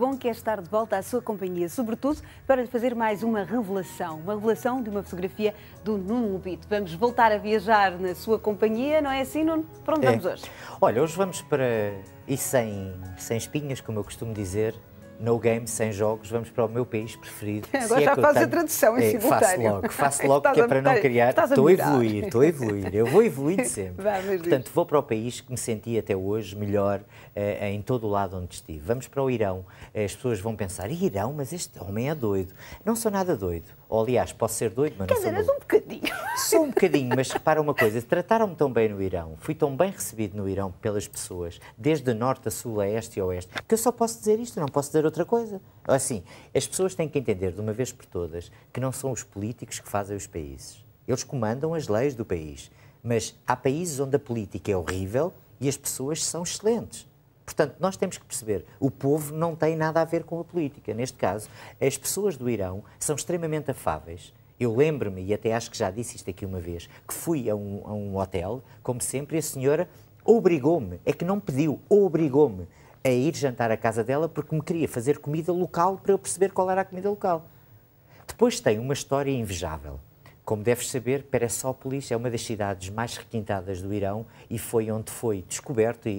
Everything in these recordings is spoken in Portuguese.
bom que é estar de volta à sua companhia, sobretudo para fazer mais uma revelação, uma revelação de uma fotografia do Nuno Lubito. Vamos voltar a viajar na sua companhia, não é assim, Nuno? Para onde é. vamos hoje? Olha, hoje vamos para... E sem, sem espinhas, como eu costumo dizer, no game, sem jogos, vamos para o meu país preferido. Agora é já faz a tradução em é, simultâneo. Faço logo, faço logo, que é para não criar. Estou a evoluir, estou a evoluir. Eu vou evoluindo sempre. Portanto, vou para o país que me senti até hoje melhor eh, em todo o lado onde estive. Vamos para o Irão. Eh, as pessoas vão pensar, ah, Irão, mas este homem é doido. Não sou nada doido. Ou, aliás, posso ser doido, mas Quer não sou dizer, doido. um bocadinho. Só um bocadinho, mas repara uma coisa: trataram-me tão bem no Irão, fui tão bem recebido no Irão pelas pessoas, desde norte a sul, a este e a oeste, que eu só posso dizer isto, não posso dizer outra coisa. Assim, as pessoas têm que entender de uma vez por todas que não são os políticos que fazem os países. Eles comandam as leis do país. Mas há países onde a política é horrível e as pessoas são excelentes. Portanto, nós temos que perceber, o povo não tem nada a ver com a política. Neste caso, as pessoas do Irão são extremamente afáveis, eu lembro-me, e até acho que já disse isto aqui uma vez, que fui a um, a um hotel, como sempre, e a senhora obrigou-me, é que não pediu, obrigou-me a ir jantar à casa dela porque me queria fazer comida local para eu perceber qual era a comida local. Depois tem uma história invejável. Como deves saber, Peressópolis é uma das cidades mais requintadas do Irão e foi onde foi descoberto e,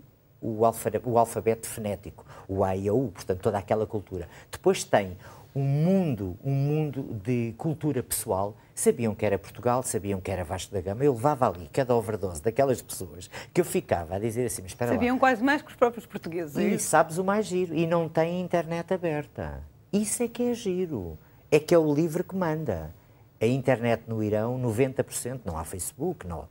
e o, alfabeto, o alfabeto fenético, o AIAU, portanto, toda aquela cultura. Depois tem um mundo, um mundo de cultura pessoal. Sabiam que era Portugal, sabiam que era Vasco da Gama. Eu levava ali cada overdose daquelas pessoas que eu ficava a dizer assim, mas espera Sabiam lá. quase mais que os próprios portugueses. É e sabes o mais giro, e não tem internet aberta. Isso é que é giro. É que é o livre que manda. A internet no Irão, 90%, não há Facebook, não,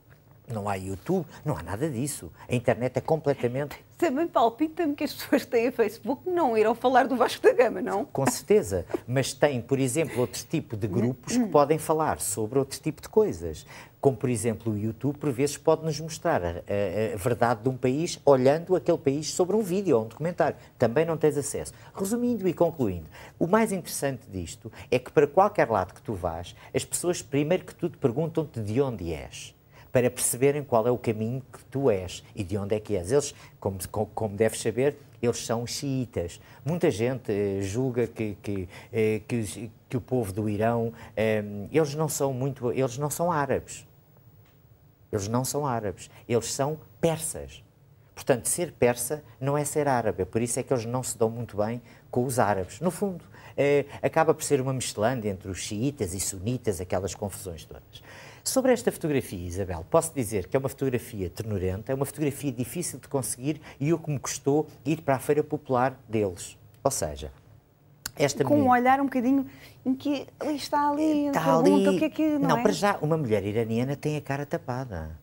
não há YouTube, não há nada disso. A internet é completamente. Também é palpita-me que as pessoas que têm Facebook não irão falar do Vasco da Gama, não? Com certeza. Mas tem, por exemplo, outro tipo de grupos que podem falar sobre outro tipo de coisas. Como, por exemplo, o YouTube, por vezes, pode nos mostrar a, a, a verdade de um país olhando aquele país sobre um vídeo ou um documentário. Também não tens acesso. Resumindo e concluindo, o mais interessante disto é que, para qualquer lado que tu vás, as pessoas, primeiro que tudo, perguntam-te de onde és para perceberem qual é o caminho que tu és e de onde é que és. Eles, como, como deves saber, eles são xiitas. Muita gente eh, julga que, que, eh, que, que, o povo do Irão, eh, eles não são muito, eles não são árabes. Eles não são árabes, eles são persas. Portanto, ser persa não é ser árabe, por isso é que eles não se dão muito bem com os árabes. No fundo, eh, acaba por ser uma mistelândia entre os xiitas e sunitas, aquelas confusões todas. Sobre esta fotografia, Isabel, posso dizer que é uma fotografia ternurenta, é uma fotografia difícil de conseguir e o que me custou ir para a Feira Popular deles. Ou seja, esta Com um olhar um bocadinho em que está ali, está pergunta ali... o que é que. Não, não é? para já, uma mulher iraniana tem a cara tapada.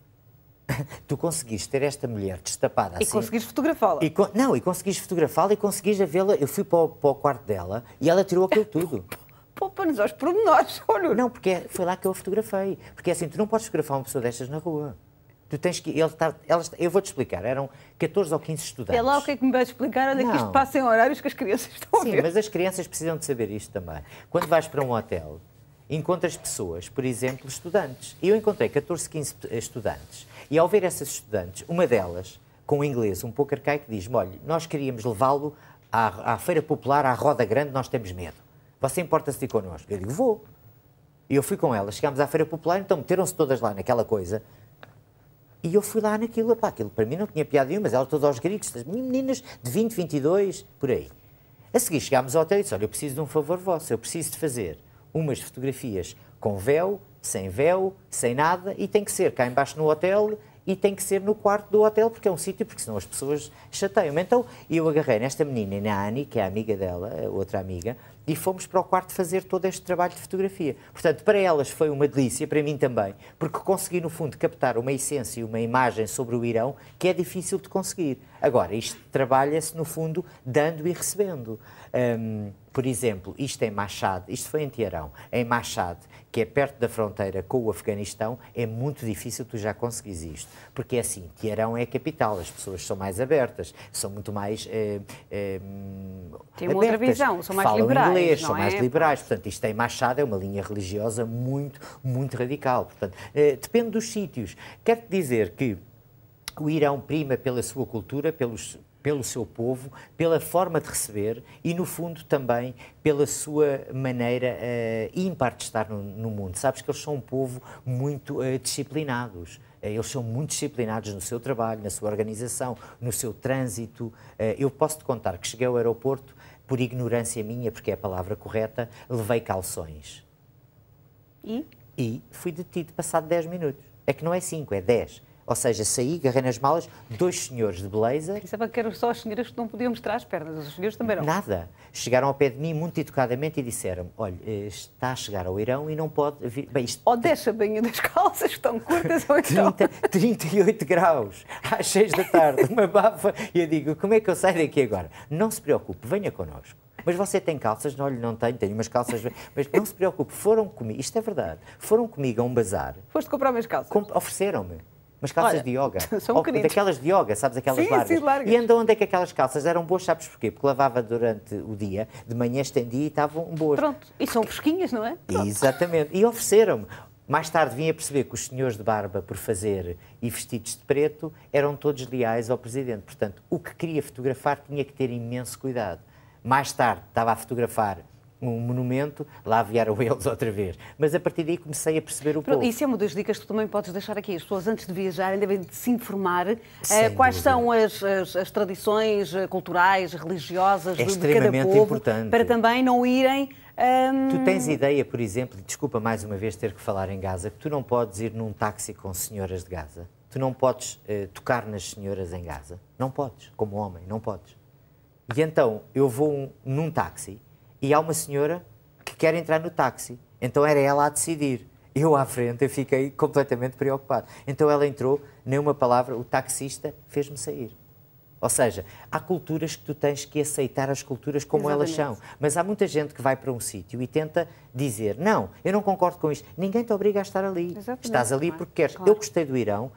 tu conseguiste ter esta mulher destapada assim. e conseguiste fotografá-la. não, e conseguiste fotografá-la e conseguiste vê-la. Eu fui para o, para o, quarto dela e ela tirou aquilo tudo. Poupa-nos aos pormenores, olha. Não, porque é, foi lá que eu a fotografei. Porque é assim, tu não podes fotografar uma pessoa destas na rua. Tu tens que. Ele tá, elas, eu vou-te explicar, eram 14 ou 15 estudantes. É lá o que é que me vais explicar, onde é que isto passa em horários que as crianças estão Sim, a ver. Sim, mas as crianças precisam de saber isto também. Quando vais para um hotel, encontras pessoas, por exemplo, estudantes. Eu encontrei 14, 15 estudantes e ao ver essas estudantes, uma delas, com um inglês um pouco arcaico, diz-me, olha, nós queríamos levá-lo à, à, feira popular, à roda grande, nós temos medo. Você importa-se de ir connosco? Eu digo, vou. E eu fui com ela, chegámos à feira popular, então meteram-se todas lá naquela coisa, e eu fui lá naquilo, pá, aquilo para mim não tinha piada nenhuma, mas elas todas aos gritos, meninas de 20, 22, por aí. A seguir chegámos ao hotel e disse, olha, eu preciso de um favor vosso, eu preciso de fazer umas fotografias com véu, sem véu, sem nada, e tem que ser cá embaixo no hotel e tem que ser no quarto do hotel, porque é um sítio, porque senão as pessoas chateiam. Então eu agarrei nesta menina, na Annie, que é amiga dela, outra amiga, e fomos para o quarto fazer todo este trabalho de fotografia. Portanto, para elas foi uma delícia, para mim também, porque consegui, no fundo, captar uma essência e uma imagem sobre o Irão que é difícil de conseguir. Agora, isto trabalha-se, no fundo, dando e recebendo. Um, por exemplo, isto em Machado, isto foi em Tiarão, em Machado, que é perto da fronteira com o Afeganistão, é muito difícil tu já conseguires isto. Porque é assim, Tiarão é a capital, as pessoas são mais abertas, são muito mais. Eh, eh, Tem outra visão, são mais falam liberais. inglês, são é? mais liberais. Portanto, isto em Machado é uma linha religiosa muito, muito radical. Portanto, eh, depende dos sítios. Quero-te dizer que o Irão prima pela sua cultura, pelos, pelo seu povo, pela forma de receber e, no fundo, também pela sua maneira uh, ímpar de estar no, no, mundo. Sabes que eles são um povo muito uh, disciplinados. Eh, eles são muito disciplinados no seu trabalho, na sua organização, no seu trânsito. eu posso te contar que cheguei ao aeroporto, por ignorância minha, porque é a palavra correta, levei calções. E? E fui detido passado 10 minutos. É que não é 5, é 10 ou seja, saí, agarrei nas malas, dois senhores de blazer. Pensava que eram só as senhoras que não podiam mostrar as pernas, os senhores também não. Nada. Chegaram ao pé de mim muito educadamente e disseram: Olha, eh, está a chegar ao Irão e não pode vir. Bem, isto... Ou deixa bem das calças, estão curtas ou então. 30, 38 graus, às 6 da tarde, uma bafa. E eu digo: Como é que eu saio daqui agora? Não se preocupe, venha connosco. Mas você tem calças? Não, olha, não tenho, tenho umas calças. Mas não se preocupe, foram comigo, isto é verdade, foram comigo a um bazar. Foste comprar umas calças? Ofereceram-me mas calças Olha, de yoga. São Ou, Daquelas de yoga, sabes? Aquelas sim, largas. Sim, largas. E andam onde é que aquelas calças eram boas, sabes porquê? Porque lavava durante o dia, de manhã estendia e estavam boas. Pronto, e são fresquinhas, não é? Pronto. Exatamente. E ofereceram-me. Mais tarde vim a perceber que os senhores de barba por fazer e vestidos de preto eram todos leais ao presidente. Portanto, o que queria fotografar tinha que ter imenso cuidado. Mais tarde estava a fotografar um monumento, lá vieram eles outra vez. Mas a partir daí comecei a perceber o Pronto, povo. Isso é uma das dicas que tu também podes deixar aqui. As pessoas, antes de viajarem, devem se informar uh, quais dúvida. são as, as, as, tradições eh, culturais, religiosas é de, de cada povo, importante. para também não irem... Um... Ehm, tu tens ideia, por exemplo, desculpa mais uma vez ter que falar em Gaza, que tu não podes ir num táxi com senhoras de Gaza? Tu não podes uh, tocar nas senhoras em Gaza? Não podes, como homem, não podes. E então eu vou um, num táxi e há uma senhora que quer entrar no táxi. Então era ela a decidir. Eu à frente, eu fiquei completamente preocupado. Então ela entrou, nem uma palavra, o taxista fez-me sair. Ou seja, há culturas que tu tens que aceitar as culturas como Exatamente. elas são. Mas há muita gente que vai para um sítio e tenta dizer: não, eu não concordo com isto. Ninguém te obriga a estar ali. Exatamente, Estás ali porque queres. Claro. Eu gostei do Irão,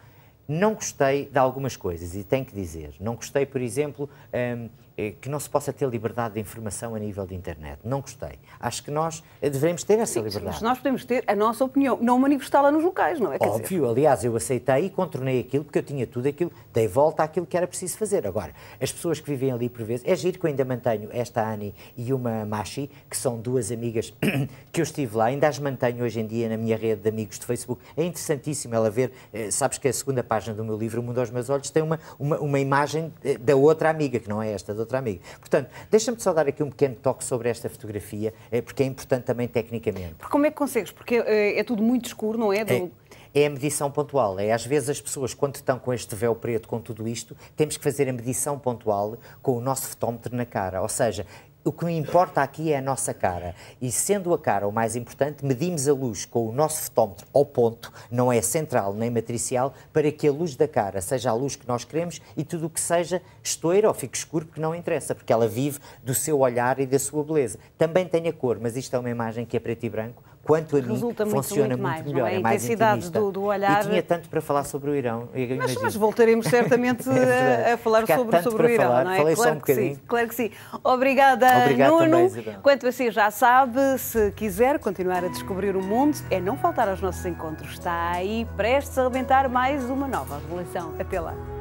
não gostei de algumas coisas e tenho que dizer. Não gostei, por exemplo. Hum, eh, que não se possa ter liberdade de informação a nível de internet. Não gostei. Acho que nós eh, devemos ter essa Sim, liberdade. Mas nós podemos ter a nossa opinião, não manifestá-la nos locais, não é? Quer Óbvio, dizer... aliás, eu aceitei e contornei aquilo, porque eu tinha tudo aquilo, dei volta àquilo que era preciso fazer. Agora, as pessoas que vivem ali por vezes, é giro que eu ainda mantenho esta Annie e uma Mashi, que são duas amigas que eu estive lá, ainda as mantenho hoje em dia na minha rede de amigos de Facebook. É interessantíssimo ela ver, eh, sabes que a segunda página do meu livro, O Mundo aos Meus Olhos, tem uma, uma, uma imagem da outra amiga, que não é esta, da outra amiga. Portanto, deixa-me só dar aqui um pequeno toque sobre esta fotografia, eh, porque é importante também tecnicamente. Porque como é que consegues? Porque é, é tudo muito escuro, não é? Do... é é a medição pontual. É às vezes as pessoas, quando estão com este véu preto, com tudo isto, temos que fazer a medição pontual com o nosso fotómetro na cara. Ou seja, o que importa aqui é a nossa cara. E sendo a cara o mais importante, medimos a luz com o nosso fotómetro ao ponto, não é central nem matricial, para que a luz da cara seja a luz que nós queremos e tudo o que seja estoura ou fique escuro, porque não interessa, porque ela vive do seu olhar e da sua beleza. Também tem a cor, mas isto é uma imagem que é preto e branco quanto a Resulta mim, muito, funciona muito, mais, melhor. É? A é mais intensidade do, do, olhar. E tinha tanto para falar sobre o Irão. Mas, mas, voltaremos certamente é a, falar Ficar sobre, sobre o Irão, falar. não é? Falei claro, só um bocadinho. que sim, claro que sim. Obrigada, Obrigado Nuno. Também, Quanto a si, já sabe, se quiser continuar a descobrir o mundo, é não faltar aos nossos encontros. Está aí prestes a alimentar mais uma nova revelação. Até lá.